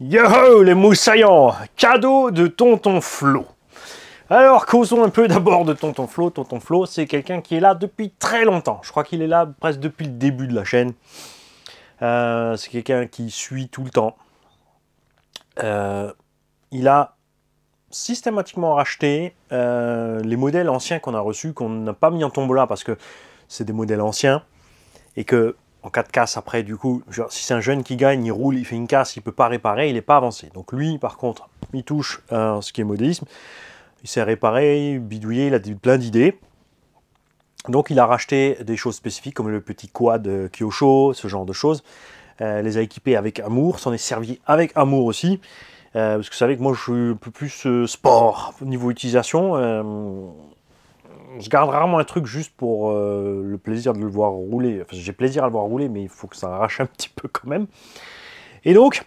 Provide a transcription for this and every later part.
Yo les moussaillants Cadeau de Tonton Flo Alors causons un peu d'abord de Tonton Flo. Tonton Flo, c'est quelqu'un qui est là depuis très longtemps. Je crois qu'il est là presque depuis le début de la chaîne. Euh, c'est quelqu'un qui suit tout le temps. Euh, il a systématiquement racheté euh, les modèles anciens qu'on a reçus, qu'on n'a pas mis en tombola parce que c'est des modèles anciens et que en cas de casse après, du coup, si c'est un jeune qui gagne, il roule, il fait une casse, il ne peut pas réparer, il n'est pas avancé. Donc lui, par contre, il touche euh, ce qui est modélisme, il s'est réparé, bidouillé, il a plein d'idées. Donc il a racheté des choses spécifiques comme le petit quad euh, Kyosho, ce genre de choses. Euh, les a équipés avec amour, s'en est servi avec amour aussi. parce que vous savez que moi je suis un peu plus sport au niveau utilisation je garde rarement un truc juste pour euh, le plaisir de le voir rouler. Enfin, j'ai plaisir à le voir rouler, mais il faut que ça arrache un petit peu quand même. Et donc,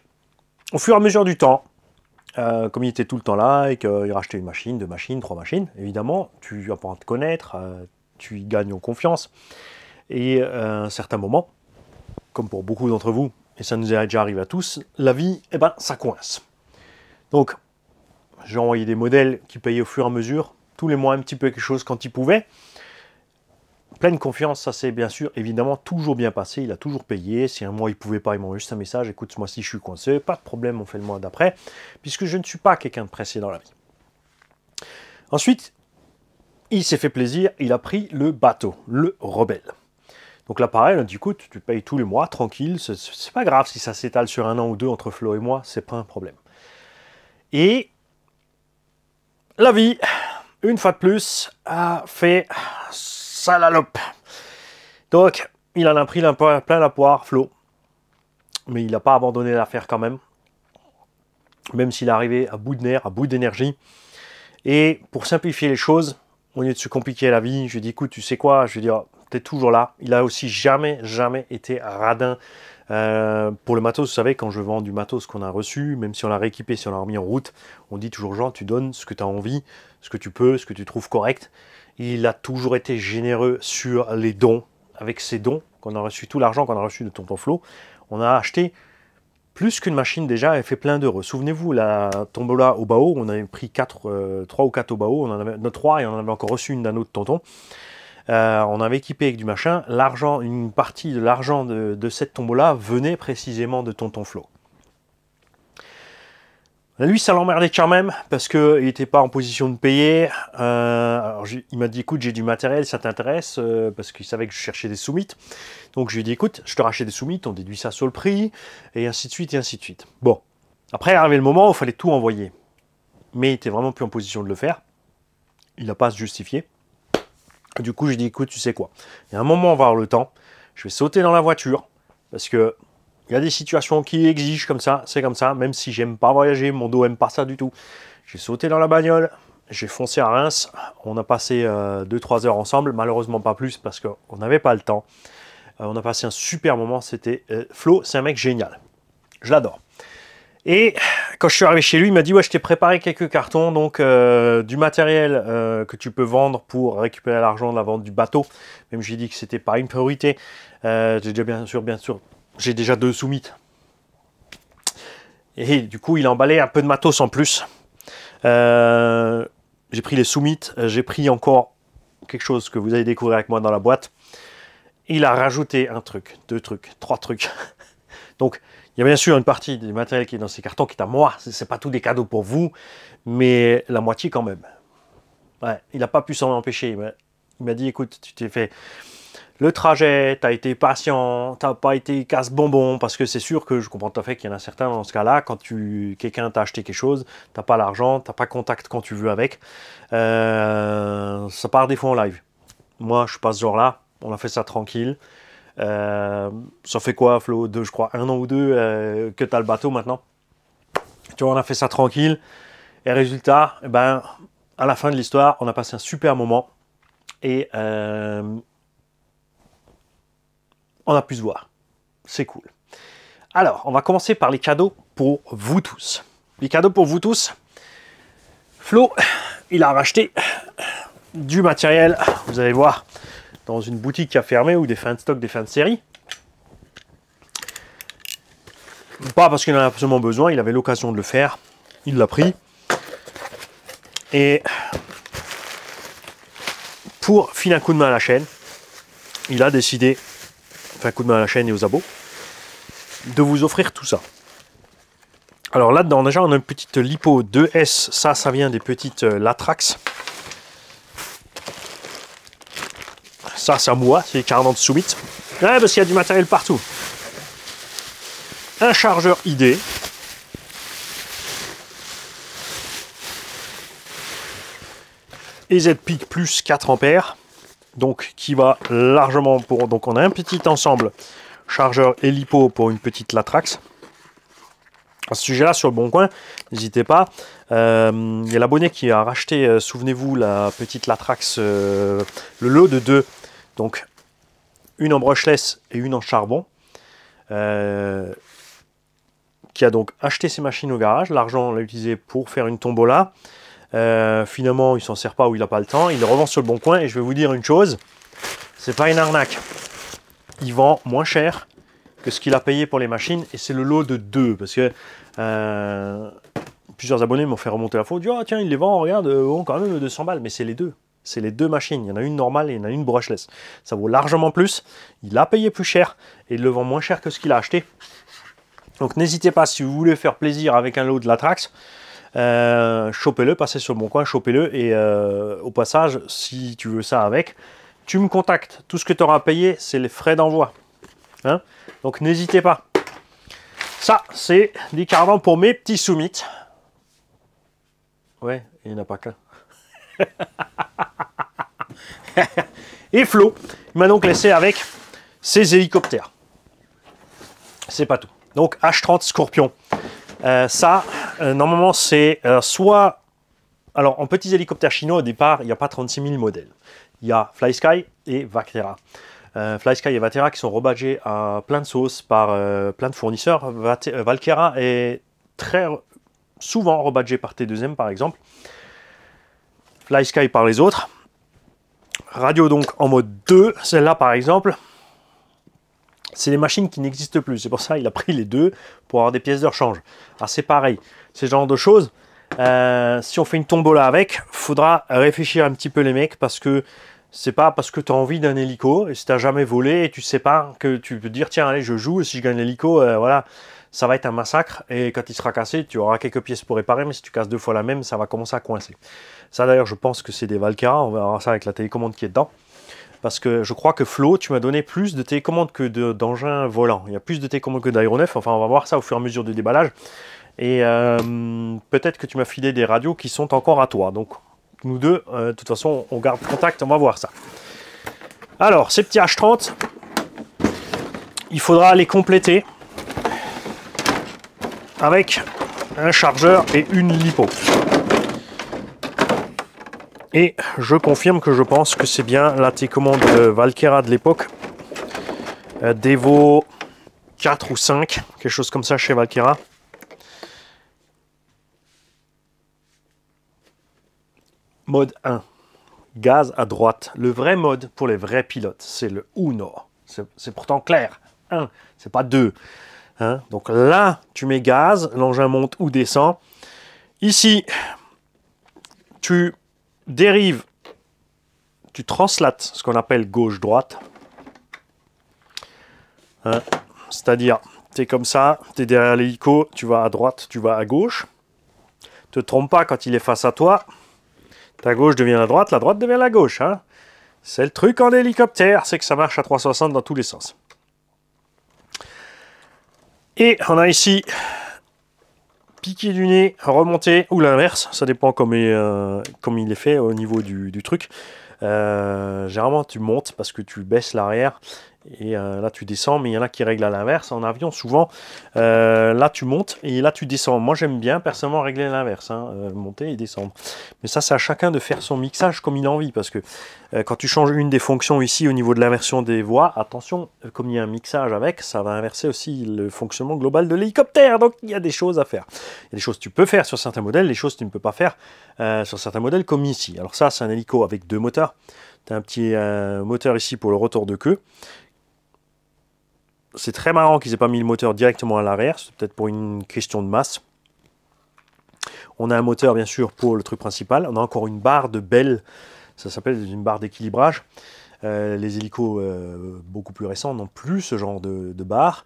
au fur et à mesure du temps, euh, comme il était tout le temps là et qu'il rachetait une machine, deux machines, trois machines, évidemment, tu apprends à te connaître, euh, tu y gagnes en confiance. Et à un certain moment, comme pour beaucoup d'entre vous, et ça nous est déjà arrivé à tous, la vie, eh ben, ça coince. Donc, j'ai envoyé des modèles qui payent au fur et à mesure, tous les mois un petit peu quelque chose quand il pouvait. Pleine confiance, ça c'est bien sûr, évidemment, toujours bien passé. Il a toujours payé. Si un mois il pouvait pas, il m'envoie juste un message. Écoute, ce mois-ci, je suis coincé. Pas de problème, on fait le mois d'après. Puisque je ne suis pas quelqu'un de pressé dans la vie. Ensuite, il s'est fait plaisir. Il a pris le bateau, le rebelle. Donc là, pareil, on tu payes tous les mois, tranquille. C'est pas grave si ça s'étale sur un an ou deux entre Flo et moi. C'est pas un problème. Et la vie, une fois de plus, a fait salalope. Donc, il en a pris plein la poire, Flo. Mais il n'a pas abandonné l'affaire quand même. Même s'il est arrivé à bout de nerfs, à bout d'énergie. Et pour simplifier les choses, au lieu de se compliquer la vie, je lui ai dit, écoute, tu sais quoi, je lui dire, t'es toujours là. Il a aussi jamais, jamais été radin euh, pour le matos, vous savez, quand je vends du matos qu'on a reçu, même si on l'a rééquipé, si on l'a remis en route, on dit toujours Jean, tu donnes ce que tu as envie, ce que tu peux, ce que tu trouves correct. Il a toujours été généreux sur les dons. Avec ses dons, qu'on a reçu tout l'argent qu'on a reçu de Tonton Flo, on a acheté plus qu'une machine déjà, et fait plein d'heureux. Souvenez-vous, la tombola au bao, on avait pris 4, 3 euh, ou 4 au bao, on en avait 3 et on en avait encore reçu une d'un autre tonton. Euh, on avait équipé avec du machin, l'argent, une partie de l'argent de, de, cette tombola venait précisément de Tonton Flo. Lui, ça l'emmerdait quand même, parce qu'il n'était pas en position de payer. Euh, alors il m'a dit, écoute, j'ai du matériel, ça t'intéresse, euh, parce qu'il savait que je cherchais des soumites. Donc je lui ai dit, écoute, je te rachète des soumites, on déduit ça sur le prix, et ainsi de suite, et ainsi de suite. Bon, après, arrivé le moment où il fallait tout envoyer. Mais il n'était vraiment plus en position de le faire. Il n'a pas à se justifier. Du coup, je dis, écoute, tu sais quoi Il y a un moment, on va avoir le temps. Je vais sauter dans la voiture parce que il y a des situations qui exigent comme ça, c'est comme ça. Même si j'aime pas voyager, mon dos aime pas ça du tout. J'ai sauté dans la bagnole, j'ai foncé à Reims. On a passé 2-3 euh, heures ensemble, malheureusement pas plus parce qu'on n'avait pas le temps. Euh, on a passé un super moment. C'était euh, Flo, c'est un mec génial. Je l'adore. Et quand je suis arrivé chez lui, il m'a dit ouais, je t'ai préparé quelques cartons, donc euh, du matériel euh, que tu peux vendre pour récupérer l'argent de la vente du bateau. Même j'ai dit que c'était pas une priorité. Euh, j'ai déjà bien sûr, bien sûr, j'ai déjà deux soumites. Et du coup, il a emballé un peu de matos en plus. j'ai pris les soumites, j'ai pris encore quelque chose que vous allez découvrir avec moi dans la boîte. Il a rajouté un truc, deux trucs, trois trucs. donc il y a bien sûr une partie du matériel qui est dans ces cartons qui est à moi. Ce n'est pas tout des cadeaux pour vous, mais la moitié quand même. il n'a pas pu s'en empêcher. Il m'a dit, écoute, tu t'es fait le trajet, tu as été patient, tu pas été casse-bonbon, parce que c'est sûr que je comprends tout à fait qu'il y en a certains dans ce cas-là, quand quelqu'un t'a acheté quelque chose, tu t'as pas l'argent, tu t'as pas contact quand tu veux avec, euh, ça part des fois en live. Moi, je suis pas ce genre-là, on a fait ça tranquille. Euh, ça fait quoi, Flo deux, Je crois un an ou deux euh, que tu as le bateau maintenant. Tu vois, on a fait ça tranquille. Et résultat, eh ben, à la fin de l'histoire, on a passé un super moment. Et euh, on a pu se voir. C'est cool. Alors, on va commencer par les cadeaux pour vous tous. Les cadeaux pour vous tous. Flo, il a racheté du matériel. Vous allez voir, dans une boutique qui a fermé ou des fins de stock, des fins de série. Pas parce qu'il en a absolument besoin, il avait l'occasion de le faire, il l'a pris. Et pour filer un coup de main à la chaîne, il a décidé, enfin un coup de main à la chaîne et aux abos, de vous offrir tout ça. Alors là-dedans, déjà, on a une petite Lipo 2S. Ça, ça vient des petites euh, Latrax. Ça, ça moi, c'est 40 48. Ouais, parce qu'il y a du matériel partout. Un chargeur ID. Et ZPIC plus 4 a Donc qui va largement pour... Donc on a un petit ensemble chargeur et lipo pour une petite Latrax. À ce sujet-là, sur le bon coin, n'hésitez pas. Euh, il y a l'abonné qui a racheté, euh, souvenez-vous, la petite Latrax, euh, le lot de deux donc une en brushless et une en charbon, euh, qui a donc acheté ses machines au garage. L'argent, l'a utilisé pour faire une tombola. Euh, finalement, il s'en sert pas ou il n'a pas le temps. Il revend sur le bon coin. Et je vais vous dire une chose, c'est pas une arnaque. Il vend moins cher que ce qu'il a payé pour les machines. Et c'est le lot de deux. Parce que euh, plusieurs abonnés m'ont fait remonter la faute. Dit, ah, tiens, il les vend, regarde, bon, quand même 200 balles. Mais c'est les deux c'est les deux machines. Il y en a une normale et il y en a une brushless. Ça vaut largement plus. Il a payé plus cher et il le vend moins cher que ce qu'il a acheté. Donc n'hésitez pas, si vous voulez faire plaisir avec un lot de la Trax, euh, chopez-le, passez sur mon coin, chopez-le. Et euh, au passage, si tu veux ça avec, tu me contactes. Tout ce que tu auras payé, c'est les frais d'envoi. Hein Donc n'hésitez pas. Ça, c'est des cardans pour mes petits soumis. Ouais, il n'y en a pas qu'un. et Flo m'a donc laissé avec ses hélicoptères. C'est pas tout. Donc H30 Scorpion. Euh, ça, euh, normalement, c'est euh, soit... Alors, en petits hélicoptères chinois, au départ, il n'y a pas 36 000 modèles. Il y a FlySky et Vactera. FlySky et Vactera qui sont rebadgés à plein de sauces par plein de fournisseurs. Valkera est très souvent rebadgé par T2M, par exemple. FlySky par les autres. Radio donc en mode 2, celle-là par exemple, c'est les machines qui n'existent plus. C'est pour ça qu'il a pris les deux pour avoir des pièces de rechange. Ah, c'est pareil, ce genre de choses. Euh, si on fait une tombola avec, faudra réfléchir un petit peu les mecs parce que c'est pas parce que tu as envie d'un hélico et si t'as jamais volé et tu sais pas que tu peux dire tiens allez je joue et si je gagne l'hélico euh, voilà ça va être un massacre et quand il sera cassé tu auras quelques pièces pour réparer mais si tu casses deux fois la même ça va commencer à coincer. Ça d'ailleurs, je pense que c'est des Valkyra. On va voir ça avec la télécommande qui est dedans. Parce que je crois que Flo, tu m'as donné plus de télécommandes que d'engins volants. Il y a plus de télécommandes que d'aéronefs. Enfin, on va voir ça au fur et à mesure du déballage. Et euh, peut-être que tu m'as filé des radios qui sont encore à toi. Donc, nous deux, euh, de toute façon, on garde contact. On va voir ça. Alors, ces petits H30, il faudra les compléter avec un chargeur et une lipo. Et je confirme que je pense que c'est bien la télécommande euh, Valkyra de l'époque. Euh, Devo 4 ou 5, quelque chose comme ça chez Valkyra. Mode 1, gaz à droite. Le vrai mode pour les vrais pilotes, c'est le Uno. C'est pourtant clair. 1, c'est pas 2. Hein? Donc là, tu mets gaz, l'engin monte ou descend. Ici, tu dérive, tu translates ce qu'on appelle gauche-droite. Euh, c'est-à-dire, tu es comme ça, tu es derrière l'hélico, tu vas à droite, tu vas à gauche. Te trompe pas quand il est face à toi. Ta gauche devient la droite, la droite devient la gauche. Hein. C'est le truc en hélicoptère, c'est que ça marche à 360 dans tous les sens. Et on a ici piquer du nez, remonter ou l'inverse, ça dépend comme, euh, comme il est fait au niveau du, truc. Euh, généralement, tu montes parce que tu baisses l'arrière et euh, là, tu descends, mais il y en a qui règlent à l'inverse. En avion, souvent, euh, là, tu montes et là, tu descends. Moi, j'aime bien personnellement régler l'inverse, hein, euh, monter et descendre. Mais ça, c'est à chacun de faire son mixage comme il a envie. Parce que quand tu changes une des fonctions ici au niveau de l'inversion des voies, attention, comme il y a un mixage avec, ça va inverser aussi le fonctionnement global de l'hélicoptère. Donc, il y a des choses à faire. Il y a des choses que tu peux faire sur certains modèles, les choses tu ne peux pas faire sur certains modèles comme ici. Alors ça, c'est un hélico avec deux moteurs. Tu as un petit moteur ici pour le retour de queue c'est très marrant qu'ils aient pas mis le moteur directement à l'arrière, c'est peut-être pour une question de masse. On a un moteur bien sûr pour le truc principal, on a encore une barre de belle, ça s'appelle une barre d'équilibrage. Euh, les hélicos euh, beaucoup plus récents n'ont plus ce genre de, barre.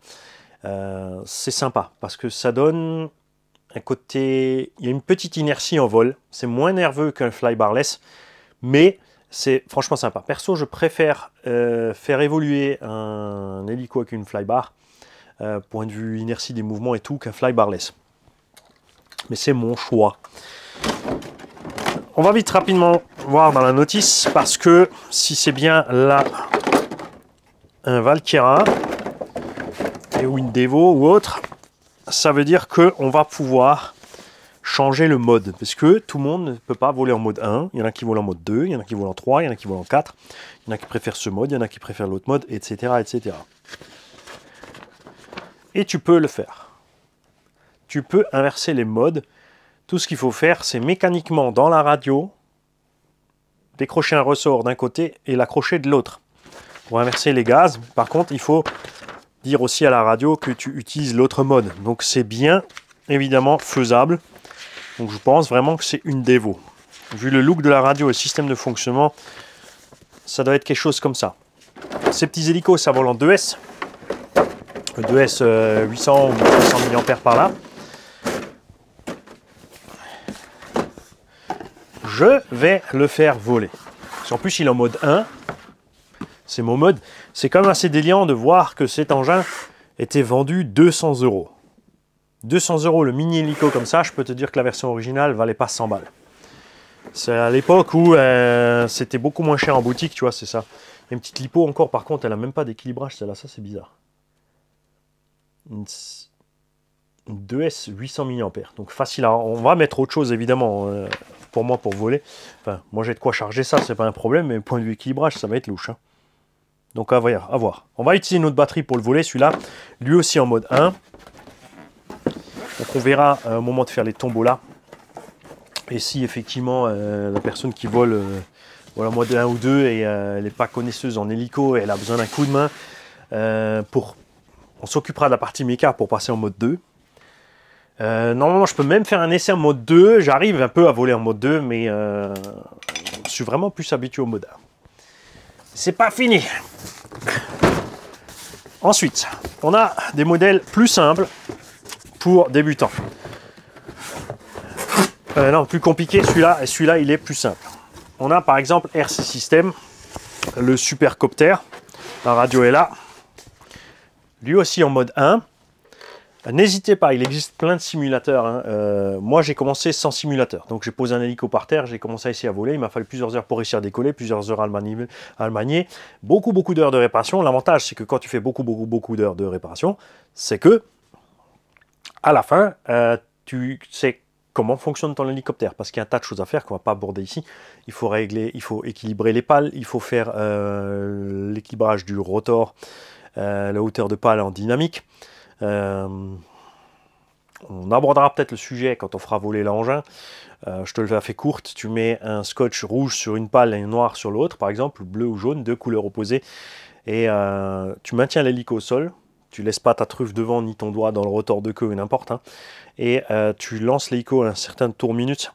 Euh, c'est sympa parce que ça donne un côté. Il y a une petite inertie en vol, c'est moins nerveux qu'un fly barless, mais c'est franchement sympa. Perso, je préfère euh, faire évoluer un hélico avec une flybar, euh, point de vue inertie des mouvements et tout, qu'un flybarless. Mais c'est mon choix. On va vite rapidement voir dans la notice, parce que si c'est bien là un Valkyra, et ou une Devo ou autre, ça veut dire qu'on va pouvoir changer le mode, parce que tout le monde ne peut pas voler en mode 1, il y en a qui volent en mode 2, il y en a qui volent en 3, il y en a qui volent en 4, il y en a qui préfèrent ce mode, il y en a qui préfèrent l'autre mode, etc., etc. Et tu peux le faire. Tu peux inverser les modes. Tout ce qu'il faut faire, c'est mécaniquement dans la radio, décrocher un ressort d'un côté et l'accrocher de l'autre. Pour inverser les gaz, par contre, il faut dire aussi à la radio que tu utilises l'autre mode. Donc c'est bien évidemment faisable. Donc je pense vraiment que c'est une dévo. Vu le look de la radio et le système de fonctionnement, ça doit être quelque chose comme ça. Ces petits hélicos, ça vole en 2S. 2S 800 ou 300 mAh par là. Je vais le faire voler. En plus, il est en mode 1. C'est mon mode. C'est quand même assez déliant de voir que cet engin était vendu 200 euros. 200 euros le mini hélico comme ça, je peux te dire que la version originale valait pas 100 balles. C'est à l'époque où euh, c'était beaucoup moins cher en boutique, tu vois, c'est ça. une petite lipo encore, par contre, elle a même pas d'équilibrage, celle-là, ça c'est bizarre. Une 2S 800 mAh, donc facile à... On va mettre autre chose, évidemment, euh, pour moi, pour voler. Enfin, moi j'ai de quoi charger ça, c'est pas un problème, mais point de vue équilibrage, ça va être louche. Hein. Donc à voir, à voir. On va utiliser notre batterie pour le voler, celui-là, lui aussi en mode 1. Donc on verra euh, au moment de faire les là. Et si effectivement euh, la personne qui vole, en euh, voilà, 1 d'un ou deux, et elle n'est pas connaisseuse en hélico, et elle a besoin d'un coup de main, pour, on s'occupera de la partie méca pour passer en mode 2. normalement, je peux même faire un essai en mode 2. J'arrive un peu à voler en mode 2, mais je suis vraiment plus habitué au mode 1. C'est pas fini. Ensuite, on a des modèles plus simples pour débutants. Euh, non, plus compliqué, celui-là, Et celui-là, il est plus simple. On a par exemple RC System, le supercopter, la radio est là, lui aussi en mode 1. N'hésitez pas, il existe plein de simulateurs. Hein. Euh, moi, j'ai commencé sans simulateur. Donc, j'ai posé un hélico par terre, j'ai commencé à essayer à voler. Il m'a fallu plusieurs heures pour réussir à décoller, plusieurs heures à le manier, beaucoup, beaucoup d'heures de réparation. L'avantage, c'est que quand tu fais beaucoup, beaucoup, beaucoup d'heures de réparation, c'est que à la fin, euh, tu sais comment fonctionne ton hélicoptère, parce qu'il y a un tas de choses à faire qu'on ne va pas aborder ici. Il faut régler, il faut équilibrer les pales, il faut faire euh, l'équilibrage du rotor, euh, la hauteur de pale en dynamique. on abordera peut-être le sujet quand on fera voler l'engin. je te le fais courte, tu mets un scotch rouge sur une pale et un noir sur l'autre, par exemple, bleu ou jaune, deux couleurs opposées, et tu maintiens l'hélico au sol, tu laisses pas ta truffe devant ni ton doigt dans le rotor de queue, n'importe. Hein. Et euh, tu lances l'hélico à un certain tour minute.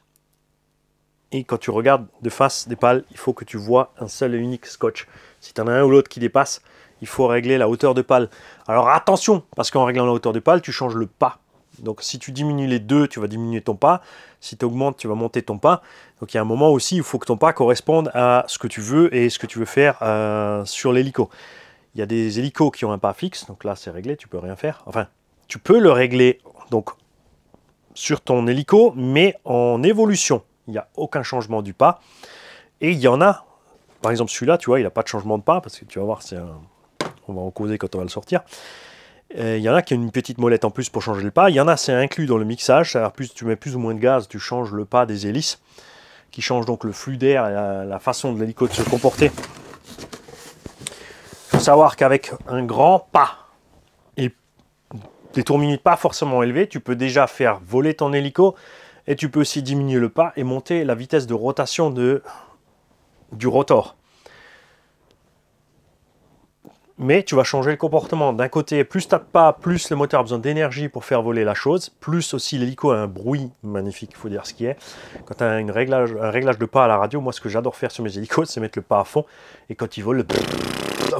Et quand tu regardes de face des pales, il faut que tu vois un seul et unique scotch. Si tu en as un ou l'autre qui dépasse, il faut régler la hauteur de pales. Alors attention, parce qu'en réglant la hauteur de pales, tu changes le pas. Donc si tu diminues les deux, tu vas diminuer ton pas. Si tu augmentes, tu vas monter ton pas. Donc il y a un moment aussi, il faut que ton pas corresponde à ce que tu veux et ce que tu veux faire euh, sur l'hélico. Il y a des hélicos qui ont un pas fixe, donc là c'est réglé, tu peux rien faire. Enfin, tu peux le régler donc sur ton hélico, mais en évolution. Il n'y a aucun changement du pas. Et il y en a, par exemple celui-là, tu vois, il n'a pas de changement de pas, parce que tu vas voir, c'est on va en causer quand on va le sortir. Euh, il y en a qui ont une petite molette en plus pour changer le pas. Il y en a, c'est inclus dans le mixage. Plus, tu mets plus ou moins de gaz, tu changes le pas des hélices, qui change donc le flux d'air et la façon de l'hélico de se comporter savoir qu'avec un grand pas et des minutes pas forcément élevés, tu peux déjà faire voler ton hélico et tu peux aussi diminuer le pas et monter la vitesse de rotation de, du rotor. Mais tu vas changer le comportement. D'un côté, plus tu as de pas, plus le moteur a besoin d'énergie pour faire voler la chose, plus aussi l'hélico a un bruit magnifique, il faut dire ce qui est. Quand tu as réglage, un réglage de pas à la radio, moi ce que j'adore faire sur mes hélicos, c'est mettre le pas à fond, et quand il vole... le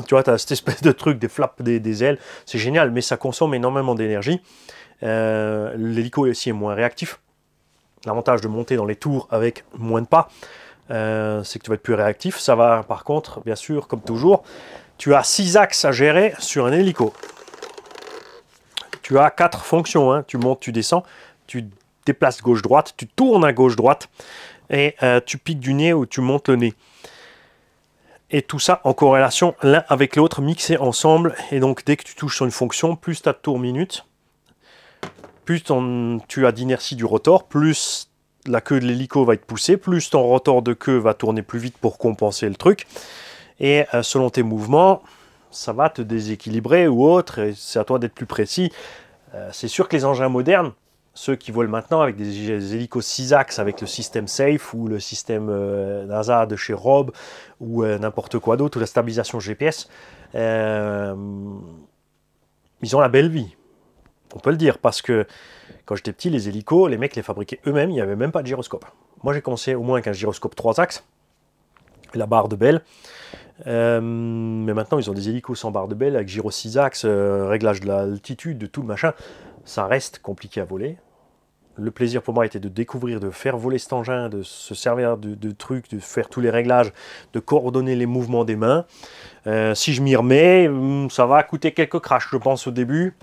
tu vois, tu as cette espèce de truc, des flaps des, ailes, c'est génial, mais ça consomme énormément d'énergie. Euh, l'hélico aussi est moins réactif. L'avantage de monter dans les tours avec moins de pas, euh, c'est que tu vas être plus réactif. Ça va, par contre, bien sûr, comme toujours, tu as six axes à gérer sur un hélico. Tu as quatre fonctions. Hein. Tu montes, tu descends, tu déplaces gauche-droite, tu tournes à gauche-droite et euh, tu piques du nez ou tu montes le nez et tout ça en corrélation l'un avec l'autre, mixé ensemble. Et donc dès que tu touches sur une fonction, plus tu as de minutes, plus tu as d'inertie du rotor, plus la queue de l'hélico va être poussée, plus ton rotor de queue va tourner plus vite pour compenser le truc. Et euh, selon tes mouvements, ça va te déséquilibrer ou autre, et c'est à toi d'être plus précis. Euh, c'est sûr que les engins modernes, ceux qui volent maintenant avec des hélicos 6 axes avec le système SAFE ou le système euh, NASA de chez Rob ou euh, n'importe quoi d'autre, ou la stabilisation GPS, euh, ils ont la belle vie. On peut le dire parce que quand j'étais petit, les hélicos, les mecs les fabriquaient eux-mêmes, il n'y avait même pas de gyroscope. Moi j'ai commencé au moins avec un gyroscope 3 axes, la barre de belle. mais maintenant, ils ont des hélicos sans barre de belle avec gyro 6 axes, réglage de l'altitude, de tout le machin ça reste compliqué à voler. Le plaisir pour moi était de découvrir, de faire voler cet engin, de se servir de, trucs, de faire tous les réglages, de coordonner les mouvements des mains. Euh, si je m'y remets, hmm, ça va coûter quelques crashs, je pense, au début.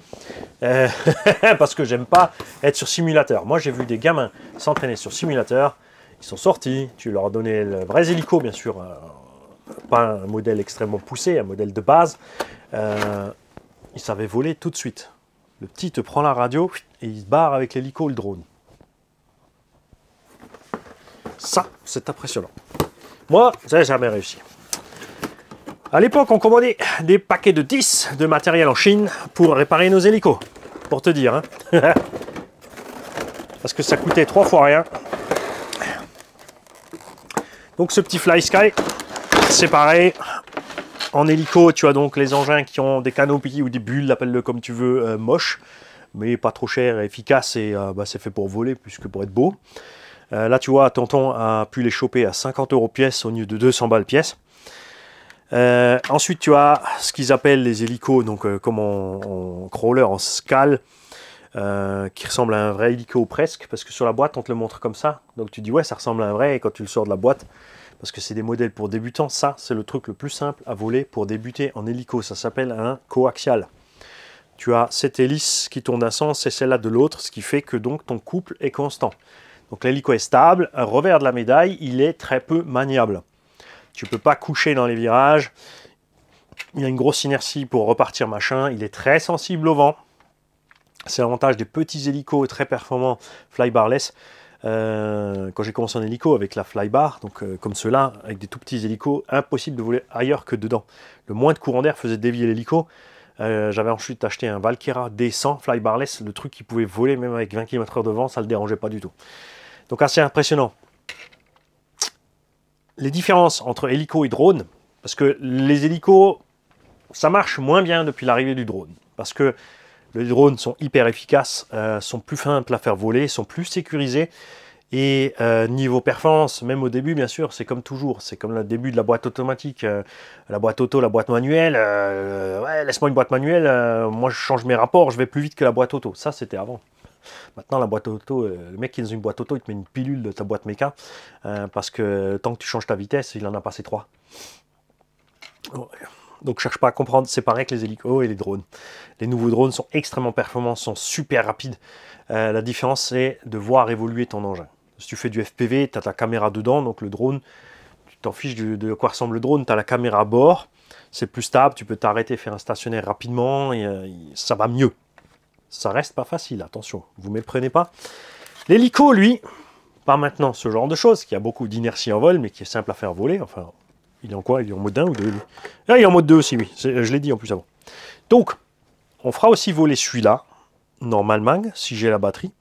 Euh, parce que j'aime pas être sur simulateur. Moi, j'ai vu des gamins s'entraîner sur simulateur. Ils sont sortis, tu leur as donné le vrai hélico, bien sûr. Euh, pas un modèle extrêmement poussé, un modèle de base. ils savaient voler tout de suite. Le petit te prend la radio et il se barre avec l'hélico le drone. Ça, c'est impressionnant. Moi, j'ai jamais réussi. À l'époque, on commandait des paquets de 10 de matériel en Chine pour réparer nos hélicos. Pour te dire. Hein. Parce que ça coûtait trois fois rien. Donc ce petit Fly Sky, c'est pareil. En hélico, tu as donc les engins qui ont des canopies ou des bulles, appelle-le comme tu veux, moche, euh, moches, mais pas trop cher, efficace et euh, bah, c'est fait pour voler plus que pour être beau. Euh, là, tu vois, Tonton a pu les choper à 50 euros pièce au lieu de 200 balles pièce. ensuite, tu as ce qu'ils appellent les hélicos, donc comme en, en, crawler, en scale, qui ressemble à un vrai hélico presque, parce que sur la boîte, on te le montre comme ça. Donc tu dis, ouais, ça ressemble à un vrai, et quand tu le sors de la boîte, parce que c'est des modèles pour débutants. Ça, c'est le truc le plus simple à voler pour débuter en hélico. Ça s'appelle un coaxial. Tu as cette hélice qui tourne d'un sens et celle-là de l'autre, ce qui fait que donc ton couple est constant. Donc l'hélico est stable, un revers de la médaille, il est très peu maniable. Tu ne peux pas coucher dans les virages, il y a une grosse inertie pour repartir machin, il est très sensible au vent. C'est l'avantage des petits hélicos très performants flybarless. Euh, quand j'ai commencé en hélico avec la flybar, donc euh, comme cela, avec des tout petits hélicos, impossible de voler ailleurs que dedans. Le moins de courant d'air faisait dévier l'hélico. Euh, j'avais ensuite acheté un Valkyra D100 flybarless, le truc qui pouvait voler même avec 20 km/h de vent, ça ne le dérangeait pas du tout. Donc assez impressionnant. Les différences entre hélico et drone, parce que les hélicos, ça marche moins bien depuis l'arrivée du drone. Parce que les drones sont hyper efficaces, euh, sont plus fins la faire voler, sont plus sécurisés. Et euh, niveau performance, même au début, bien sûr, c'est comme toujours, c'est comme le début de la boîte automatique, euh, la boîte auto, la boîte manuelle. ouais, laisse-moi une boîte manuelle, moi je change mes rapports, je vais plus vite que la boîte auto. Ça, c'était avant. Maintenant, la boîte auto, le mec qui est dans une boîte auto, il te met une pilule de ta boîte méca parce que tant que tu changes ta vitesse, il en a passé trois donc cherche pas à comprendre, c'est pareil que les hélicos et les drones. Les nouveaux drones sont extrêmement performants, sont super rapides. Euh, la différence, c'est de voir évoluer ton engin. Si tu fais du FPV, tu as ta caméra dedans, donc le drone, tu t'en fiches de, quoi ressemble le drone, tu as la caméra à bord, c'est plus stable, tu peux t'arrêter, faire un stationnaire rapidement, et, euh, ça va mieux. Ça reste pas facile, attention, vous méprenez pas. L'hélico, lui, pas maintenant ce genre de choses, qui a beaucoup d'inertie en vol, mais qui est simple à faire voler, enfin, il est en quoi Il est en mode 1 ou 2 Là, ah, il est en mode 2 aussi, oui. Euh, je l'ai dit en plus avant. Donc, on fera aussi voler celui-là, normalement, si j'ai la batterie.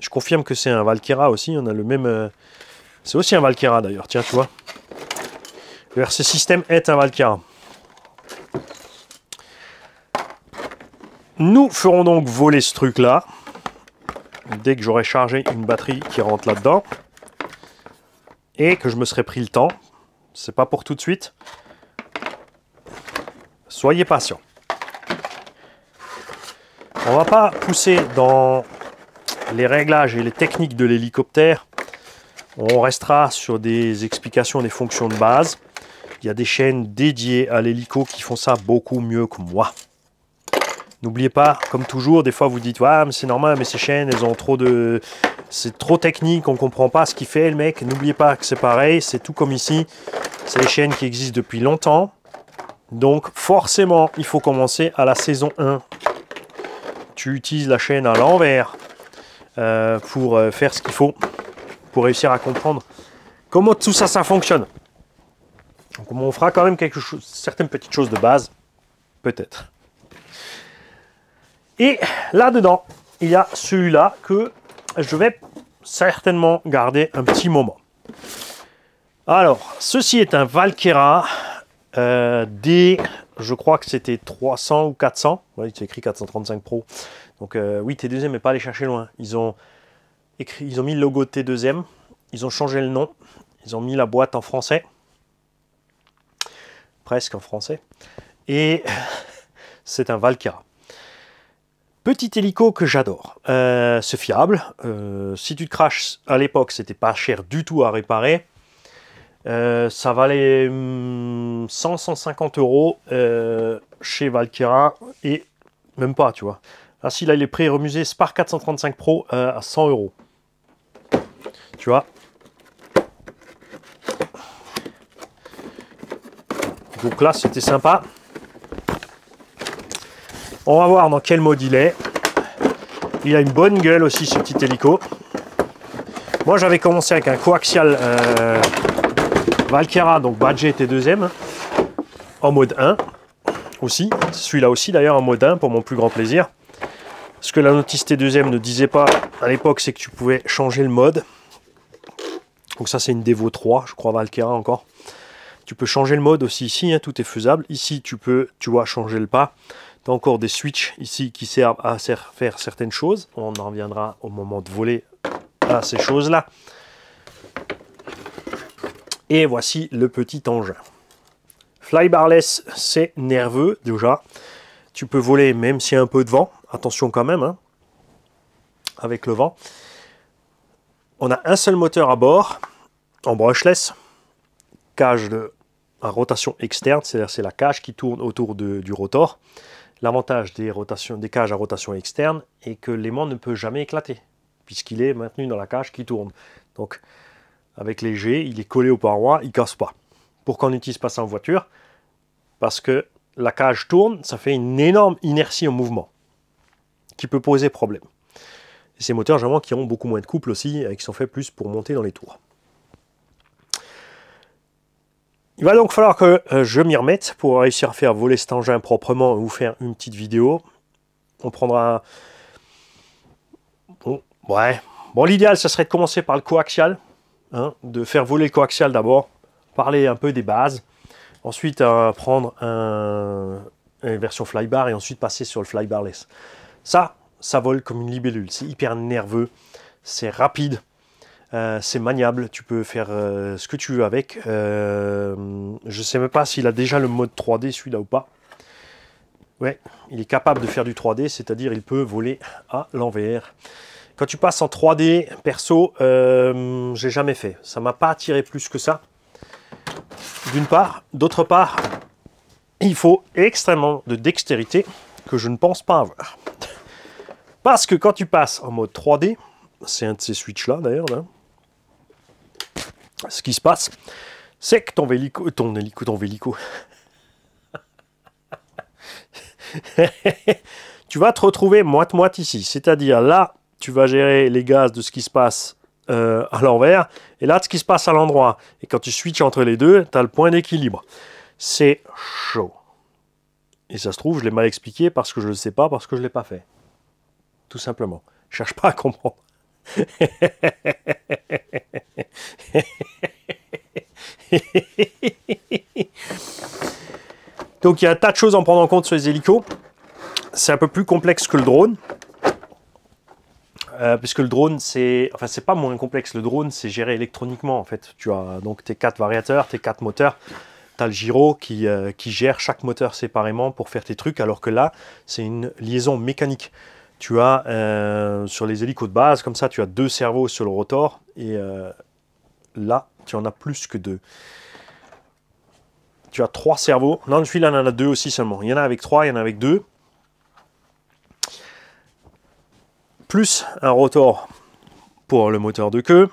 Je confirme que c'est un Valkyra aussi. On a le même... Euh, c'est aussi un Valkyra d'ailleurs. Tiens, tu vois. Le RC est un Valkyra. Nous ferons donc voler ce truc-là. Dès que j'aurai chargé une batterie qui rentre là-dedans. Et que je me serai pris le temps c'est pas pour tout de suite. Soyez patient. On va pas pousser dans les réglages et les techniques de l'hélicoptère. On restera sur des explications des fonctions de base. Il y a des chaînes dédiées à l'hélico qui font ça beaucoup mieux que moi. N'oubliez pas, comme toujours, des fois vous dites « Ouais, mais c'est normal, mais ces chaînes, elles ont trop de, c'est trop technique, on comprend pas ce qu'il fait le mec. N'oubliez pas que c'est pareil, c'est tout comme ici. C'est les chaînes qui existent depuis longtemps. Donc forcément, il faut commencer à la saison 1. Tu utilises la chaîne à l'envers euh, pour euh, faire ce qu'il faut, pour réussir à comprendre comment tout ça, ça fonctionne. Donc on fera quand même quelque certaines petites choses de base, peut-être. Et là-dedans, il y a celui-là que je vais certainement garder un petit moment. Alors, ceci est un Valkyra euh, D, je crois que c'était 300 ou 400. Il s'est écrit 435 Pro. Donc euh, oui, T2M, mais pas aller chercher loin. Ils ont, écrit, ils ont mis le logo T2M, ils ont changé le nom, ils ont mis la boîte en français. Presque en français. Et c'est un Valkyra. Petit hélico que j'adore. Euh, c'est fiable. Euh, si tu te crashes, à l'époque, c'était pas cher du tout à réparer. Euh, ça valait 100-150 hum, euros chez Valkyra et même pas, tu vois. Ah si là, il est prêt, remusé Spar 435 Pro à 100 euros. Tu vois Donc là, c'était sympa. On va voir dans quel mode il est. Il a une bonne gueule aussi ce petit hélico. Moi j'avais commencé avec un coaxial euh, Valkyra, donc Badger était deuxième, en mode 1 aussi. Celui-là aussi d'ailleurs en mode 1 pour mon plus grand plaisir. Ce que la Notice T2M ne disait pas à l'époque, c'est que tu pouvais changer le mode. Donc ça c'est une Devo 3, je crois Valkyra encore. Tu peux changer le mode aussi ici, hein, tout est faisable. Ici tu peux, tu vois, changer le pas. T'as encore des switches ici qui servent à faire certaines choses. On en reviendra au moment de voler à ces choses-là. Et voici le petit engin. Flybarless, c'est nerveux déjà. Tu peux voler même s'il y a un peu de vent. Attention quand même, hein, avec le vent. On a un seul moteur à bord, en brushless. Cage de, à rotation externe, c'est-à-dire c'est la cage qui tourne autour du rotor. L'avantage des, cages à rotation externe est que l'aimant ne peut jamais éclater, puisqu'il est maintenu dans la cage qui tourne. Donc, avec les G, il est collé aux parois, il ne casse pas. Pourquoi on n'utilise pas ça en voiture Parce que la cage tourne, ça fait une énorme inertie en mouvement, qui peut poser problème. ces moteurs, généralement, qui ont beaucoup moins de couple aussi, et qui sont faits plus pour monter dans les tours. Il va donc falloir que euh, je m'y remette pour réussir à faire voler cet engin proprement et vous faire une petite vidéo. On prendra... Bon, ouais. Bon, l'idéal, ça serait de commencer par le coaxial. Hein, de faire voler le coaxial d'abord. Parler un peu des bases. Ensuite, euh, prendre un, une version flybar et ensuite passer sur le flybarless. Ça, ça vole comme une libellule. C'est hyper nerveux. C'est rapide. Euh, c'est maniable, tu peux faire euh, ce que tu veux avec. Je euh, je sais même pas s'il a déjà le mode 3D celui-là ou pas. Ouais, il est capable de faire du 3D, c'est-à-dire il peut voler à l'envers. Quand tu passes en 3D, perso, j'ai jamais fait. Ça m'a pas attiré plus que ça. D'une part. D'autre part, il faut extrêmement de dextérité que je ne pense pas avoir. Parce que quand tu passes en mode 3D, c'est un de ces switches là d'ailleurs, ce qui se passe, c'est que ton vélico, ton hélico, ton vélico, tu vas te retrouver moite-moite ici. C'est-à-dire là, tu vas gérer les gaz de ce qui se passe euh, à l'envers, et là, de ce qui se passe à l'endroit. Et quand tu switches entre les deux, tu as le point d'équilibre. C'est chaud. Et ça se trouve, je l'ai mal expliqué parce que je ne le sais pas, parce que je ne l'ai pas fait. Tout simplement. Je cherche pas à comprendre. Donc il y a un tas de choses à en prendre en compte sur les hélicos. C'est un peu plus complexe que le drone. Euh, puisque le drone, c'est enfin c'est pas moins complexe. Le drone, c'est géré électroniquement en fait. Tu as donc tes quatre variateurs, tes quatre moteurs, tu as le gyro qui, euh, qui gère chaque moteur séparément pour faire tes trucs, alors que là, c'est une liaison mécanique tu as euh, sur les hélicos de base, comme ça, tu as deux cerveaux sur le rotor, et euh, là, tu en as plus que deux. Tu as trois cerveaux. Non, suis là on en a deux aussi seulement. Il y en a avec trois, il y en a avec deux. Plus un rotor pour le moteur de queue.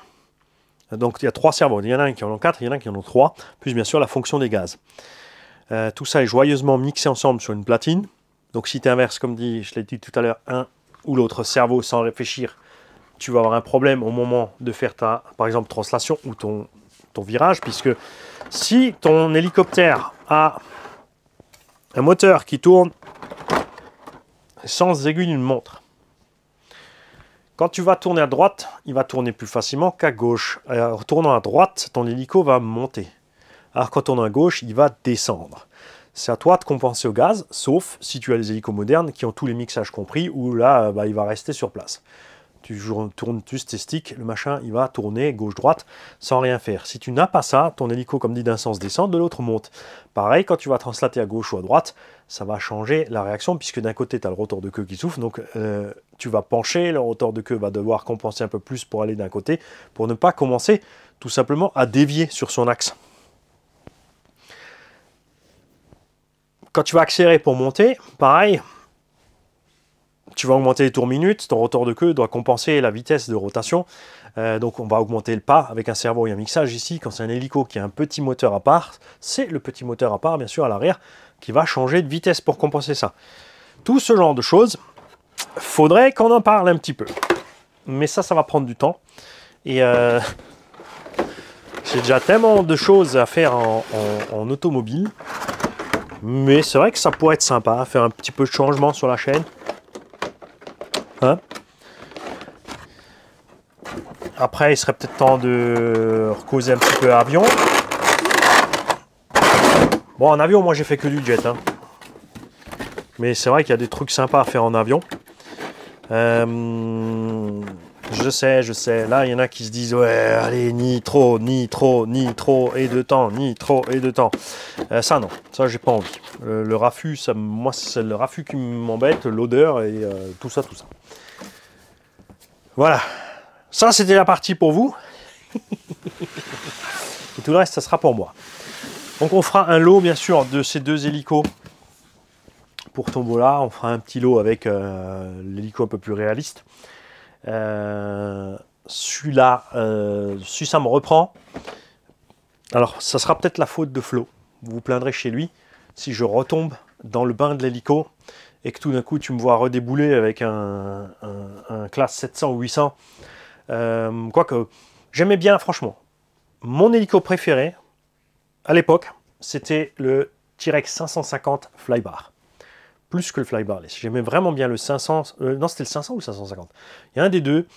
Donc, il y a trois cerveaux. Il y en a un qui en a quatre, il y en a un qui en ont trois. Plus, bien sûr, la fonction des gaz. Euh, tout ça est joyeusement mixé ensemble sur une platine. Donc si tu inverses, comme dit, je l'ai dit tout à l'heure, un ou l'autre cerveau sans réfléchir, tu vas avoir un problème au moment de faire ta, par exemple, translation ou ton, ton virage, puisque si ton hélicoptère a un moteur qui tourne sans aiguille d'une montre, quand tu vas tourner à droite, il va tourner plus facilement qu'à gauche. En tournant à droite, ton hélico va monter. Alors quand tourne à gauche, il va descendre c'est à toi de compenser au gaz, sauf si tu as les hélicos modernes qui ont tous les mixages compris, où là, euh, bah, il va rester sur place. Tu tournes juste tes le machin, il va tourner gauche-droite sans rien faire. Si tu n'as pas ça, ton hélico, comme dit, d'un sens descend, de l'autre monte. Pareil, quand tu vas translater à gauche ou à droite, ça va changer la réaction, puisque d'un côté, tu as le rotor de queue qui souffle, donc euh, tu vas pencher, le rotor de queue va devoir compenser un peu plus pour aller d'un côté, pour ne pas commencer tout simplement à dévier sur son axe. Quand tu vas accélérer pour monter, pareil, tu vas augmenter les tours minutes, ton rotor de queue doit compenser la vitesse de rotation. Euh, donc on va augmenter le pas avec un cerveau et un mixage ici. Quand c'est un hélico qui a un petit moteur à part, c'est le petit moteur à part, bien sûr, à l'arrière, qui va changer de vitesse pour compenser ça. Tout ce genre de choses, faudrait qu'on en parle un petit peu. Mais ça, ça va prendre du temps. Et euh, j'ai déjà tellement de choses à faire en automobile mais c'est vrai que ça pourrait être sympa, faire un petit peu de changement sur la chaîne. Hein Après, il serait peut-être temps de recoser un petit peu avion. Bon, en avion, moi, j'ai fait que du jet. Hein. Mais c'est vrai qu'il y a des trucs sympas à faire en avion. Euh, je sais, je sais. Là, il y en a qui se disent, ouais, allez, ni trop, ni trop, ni trop, et de temps, ni trop, et de temps. Euh, ça, non. Ça, j'ai pas envie. le raffut, ça, moi, c'est le raffut qui m'embête, l'odeur et euh, tout ça, tout ça. Voilà. Ça, c'était la partie pour vous. et tout le reste, ça sera pour moi. Donc, on fera un lot, bien sûr, de ces deux hélicos pour Tombola. On fera un petit lot avec euh, l'hélico un peu plus réaliste. Euh, celui-là, si euh, ça me reprend, alors ça sera peut-être la faute de Flo. Vous vous plaindrez chez lui si je retombe dans le bain de l'hélico et que tout d'un coup tu me vois redébouler avec un, un, classe 700 ou 800. Euh, quoique, j'aimais bien, franchement. Mon hélico préféré, à l'époque, c'était le T-Rex 550 Flybar plus que le fly J'aimais vraiment bien le 500. Euh, non, c'était le 500 ou 550 Il y a un des deux.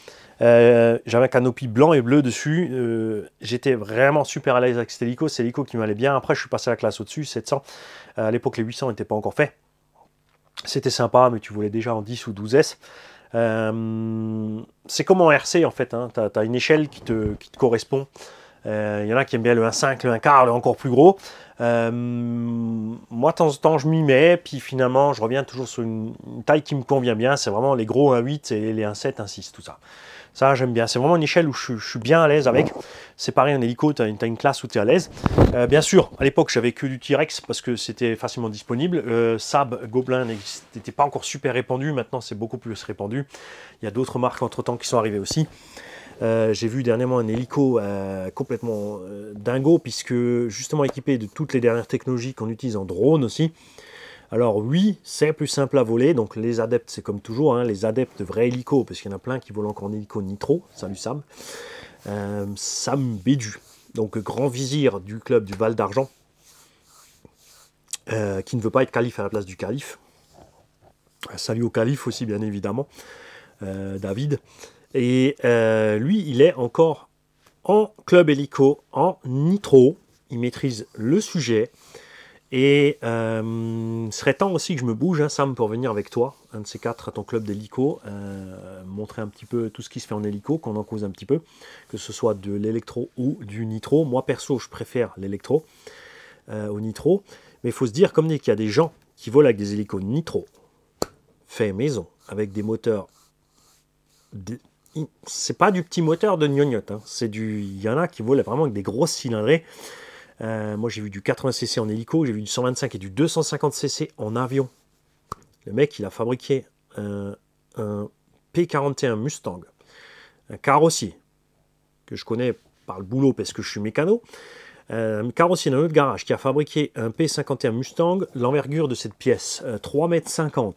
Euh, j'avais un canopy blanc et bleu dessus. Euh, j'étais vraiment super à l'aise avec cet hélico. C'est l'hélico qui m'allait bien. Après, je suis passé à la classe au-dessus, 700. À l'époque, les 800 n'étaient pas encore faits. C'était sympa, mais tu voulais déjà en 10 ou 12S. c'est comme en RC, en fait. Hein. Tu as, une échelle qui te, qui te correspond. Euh, il y en a qui aiment bien le 1,5, le 1,4, le encore plus gros. Euh, moi, de temps en temps, je m'y mets, puis finalement, je reviens toujours sur une, taille qui me convient bien. C'est vraiment les gros 1,8 et les 1,7, 1,6, tout ça. Ça, j'aime bien. C'est vraiment une échelle où je, suis bien à l'aise avec. C'est pareil, un hélico, tu as, une classe où tu es à l'aise. Euh, bien sûr, à l'époque, j'avais que du T-Rex parce que c'était facilement disponible. Euh, Sab, Goblin n'était pas encore super répandu. Maintenant, c'est beaucoup plus répandu. Il y a d'autres marques entre-temps qui sont arrivées aussi. Euh, j'ai vu dernièrement un hélico euh, complètement euh, dingo, puisque justement équipé de toutes les dernières technologies qu'on utilise en drone aussi. Alors oui, c'est plus simple à voler, donc les adeptes, c'est comme toujours, hein, les adeptes de vrais hélicos, parce qu'il y en a plein qui volent encore en hélico nitro, salut Sam, Sam Bédu, donc grand vizir du club du Val d'Argent, qui ne veut pas être calife à la place du calife. Salut au calife aussi, bien évidemment, David. Et euh, lui, il est encore en club hélico, en nitro. Il maîtrise le sujet. Et il euh, serait temps aussi que je me bouge, hein, Sam, pour venir avec toi, un de ces quatre à ton club d'hélico, euh, montrer un petit peu tout ce qui se fait en hélico, qu'on en cause un petit peu, que ce soit de l'électro ou du nitro. Moi, perso, je préfère l'électro au nitro. Mais il faut se dire, comme il y a des gens qui volent avec des hélicos nitro, fait maison, avec des moteurs c'est pas du petit moteur de gnognotte. Hein. C'est du, il y en a qui volent vraiment avec des grosses cylindrées. Euh, moi, j'ai vu du 80cc en hélico, j'ai vu du 125 et du 250cc en avion. Le mec, il a fabriqué un, P41 Mustang, un carrossier que je connais par le boulot parce que je suis mécano. Euh, un carrossier dans notre garage qui a fabriqué un P51 Mustang, l'envergure de cette pièce, 3,50 euh, m,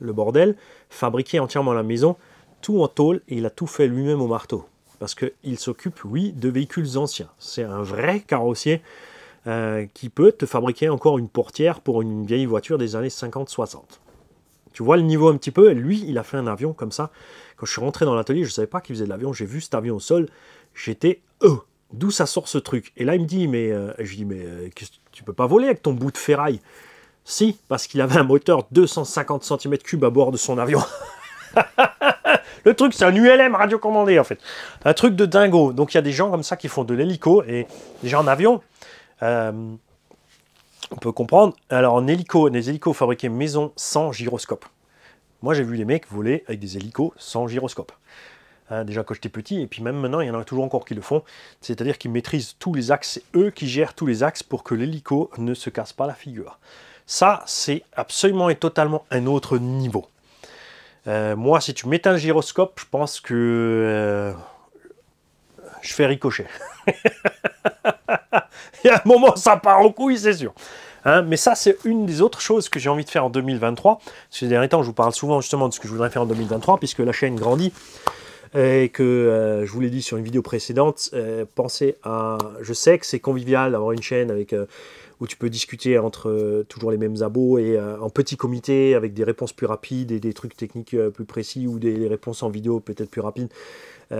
le bordel, fabriqué entièrement à la maison, tout en tôle et il a tout fait lui-même au marteau. Parce qu'il s'occupe, oui, de véhicules anciens. C'est un vrai carrossier euh, qui peut te fabriquer encore une portière pour une vieille voiture des années 50-60. Tu vois le niveau un petit peu, lui, il a fait un avion comme ça. Quand je suis rentré dans l'atelier, je ne savais pas qu'il faisait de l'avion, j'ai vu cet avion au sol, j'étais euh, d'où ça sort ce truc Et là, il me dit, mais euh, je dis, mais euh, tu peux pas voler avec ton bout de ferraille Si, parce qu'il avait un moteur 250 cm3 à bord de son avion. Le truc, c'est un ULM radiocommandé, en fait. Un truc de dingo. Donc, il y a des gens comme ça qui font de l'hélico et déjà en avion. Euh, on peut comprendre. Alors, en hélico, les hélicos fabriqués maison sans gyroscope. Moi, j'ai vu les mecs voler avec des hélicos sans gyroscope. Hein, déjà quand j'étais petit, et puis même maintenant, il y en a toujours encore qui le font. C'est-à-dire qu'ils maîtrisent tous les axes, c'est eux qui gèrent tous les axes pour que l'hélico ne se casse pas la figure. Ça, c'est absolument et totalement un autre niveau. Euh, moi, si tu mets un gyroscope, je pense que euh, je fais ricocher. Il y a un moment, ça part en couille, c'est sûr. Hein, mais ça, c'est une des autres choses que j'ai envie de faire en 2023. Ces derniers temps, je vous parle souvent justement de ce que je voudrais faire en 2023, puisque la chaîne grandit. Et que euh, je vous l'ai dit sur une vidéo précédente, pensez à. Je sais que c'est convivial d'avoir une chaîne avec où tu peux discuter entre euh, toujours les mêmes abos et euh, en petit comité avec des réponses plus rapides et des trucs techniques euh, plus précis ou des, réponses en vidéo peut-être plus rapides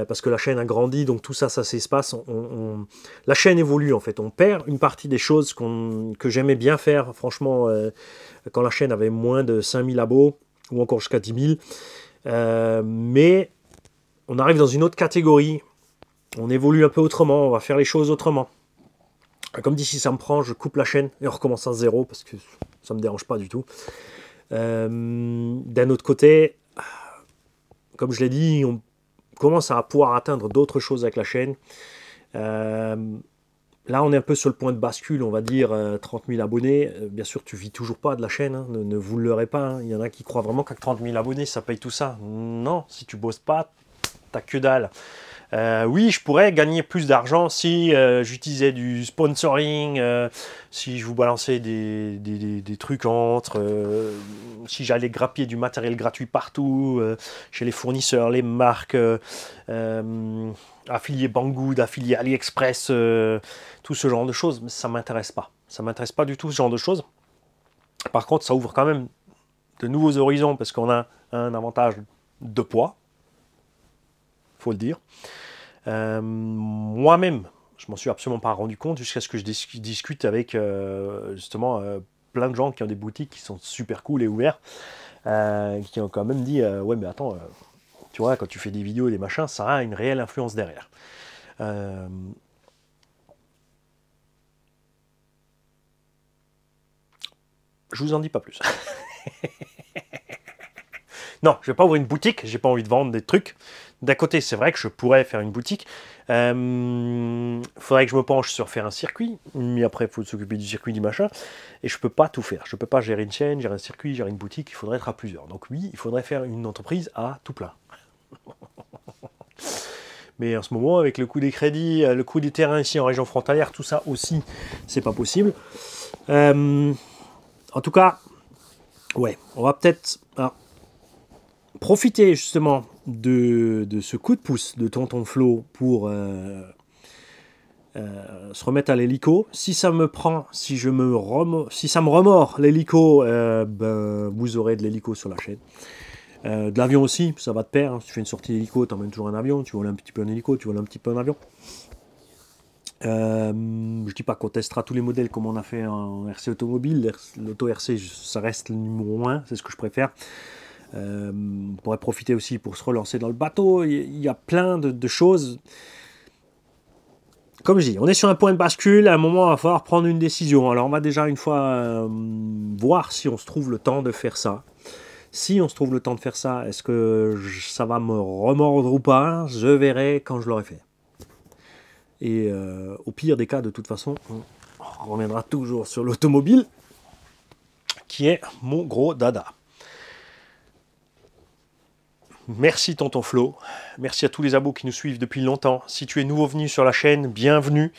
parce que la chaîne a grandi, donc tout ça, ça s'espace. On, La chaîne évolue en fait. On perd une partie des choses que j'aimais bien faire, franchement, quand la chaîne avait moins de 5000 abos ou encore jusqu'à 10 000. mais on arrive dans une autre catégorie. On évolue un peu autrement, on va faire les choses autrement. Ah, comme d'ici, ça me prend, je coupe la chaîne et on recommence à zéro parce que ça me dérange pas du tout. Euh, d'un autre côté, comme je l'ai dit, on commence à pouvoir atteindre d'autres choses avec la chaîne. Euh, là, on est un peu sur le point de bascule, on va dire 30 euh, 000 abonnés. Bien sûr, tu vis toujours pas de la chaîne, hein, ne, vous leurrez pas. Hein. Il y en a qui croient vraiment qu'avec 30 000 abonnés, ça paye tout ça. Non, si tu bosses pas, t'as que dalle. Euh, oui, je pourrais gagner plus d'argent si euh, j'utilisais du sponsoring, euh, si je vous balançais des, trucs entre, si j'allais grappiller du matériel gratuit partout, chez les fournisseurs, les marques, affiliés Banggood, affiliés AliExpress, tout ce genre de choses. Mais ça ne m'intéresse pas. Ça ne m'intéresse pas du tout ce genre de choses. Par contre, ça ouvre quand même de nouveaux horizons parce qu'on a un avantage de poids faut le dire. Euh, moi-même, je m'en suis absolument pas rendu compte jusqu'à ce que je discute avec euh, justement euh, plein de gens qui ont des boutiques qui sont super cool et ouverts, qui ont quand même dit ouais mais attends, tu vois quand tu fais des vidéos et des machins, ça a une réelle influence derrière. je vous en dis pas plus. non, je vais pas ouvrir une boutique, j'ai pas envie de vendre des trucs, d'un côté, c'est vrai que je pourrais faire une boutique. Il euh, faudrait que je me penche sur faire un circuit. Mais après, il faut s'occuper du circuit, du machin. Et je ne peux pas tout faire. Je ne peux pas gérer une chaîne, gérer un circuit, gérer une boutique. Il faudrait être à plusieurs. Donc oui, il faudrait faire une entreprise à tout plein. Mais en ce moment, avec le coût des crédits, euh, le coût des terrains ici en région frontalière, tout ça aussi, c'est pas possible. Euh, en tout cas, ouais, on va peut-être ah, profiter justement de, ce coup de pouce de Tonton Flo pour euh, euh, se remettre à l'hélico. Si ça me prend, si, je me si ça me remord l'hélico, euh, ben, vous aurez de l'hélico sur la chaîne. de l'avion aussi, ça va de pair. Hein. Si tu fais une sortie d'hélico, tu emmènes toujours un avion. Tu voles un petit peu un hélico, tu voles un petit peu un avion. je dis pas qu'on testera tous les modèles comme on a fait en RC automobile. L'auto RC, ça reste le numéro 1, c'est ce que je préfère. Euh, on pourrait profiter aussi pour se relancer dans le bateau. Il y a plein de, choses. Comme je dis, on est sur un point de bascule. À un moment, il va falloir prendre une décision. Alors, on va déjà une fois euh, voir si on se trouve le temps de faire ça. Si on se trouve le temps de faire ça, est-ce que ça va me remordre ou pas Je verrai quand je l'aurai fait. Et euh, au pire des cas, de toute façon, on reviendra toujours sur l'automobile, qui est mon gros dada. Merci tonton Flo, merci à tous les abos qui nous suivent depuis longtemps. Si tu es nouveau venu sur la chaîne, bienvenue.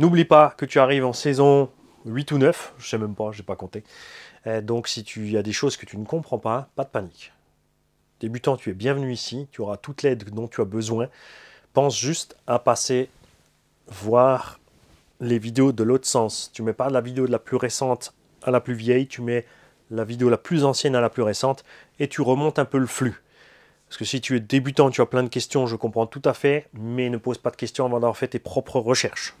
N'oublie pas que tu arrives en saison 8 ou 9, je sais même pas, n'ai pas compté. Euh, donc si tu as des choses que tu ne comprends pas, pas de panique. Débutant, tu es bienvenu ici, tu auras toute l'aide dont tu as besoin. Pense juste à passer voir les vidéos de l'autre sens. Tu mets pas la vidéo de la plus récente à la plus vieille, tu mets la vidéo la plus ancienne à la plus récente et tu remontes un peu le flux. Parce que si tu es débutant, tu as plein de questions, je comprends tout à fait, mais ne pose pas de questions avant d'avoir fait tes propres recherches.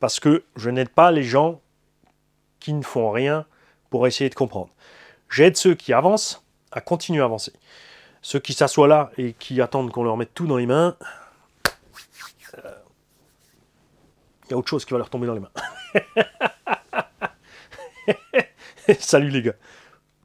Parce que je n'aide pas les gens qui ne font rien pour essayer de comprendre. J'aide ceux qui avancent à continuer à avancer. Ceux qui s'assoient là et qui attendent qu'on leur mette tout dans les mains, euh, il y a autre chose qui va leur tomber dans les mains. Salut les gars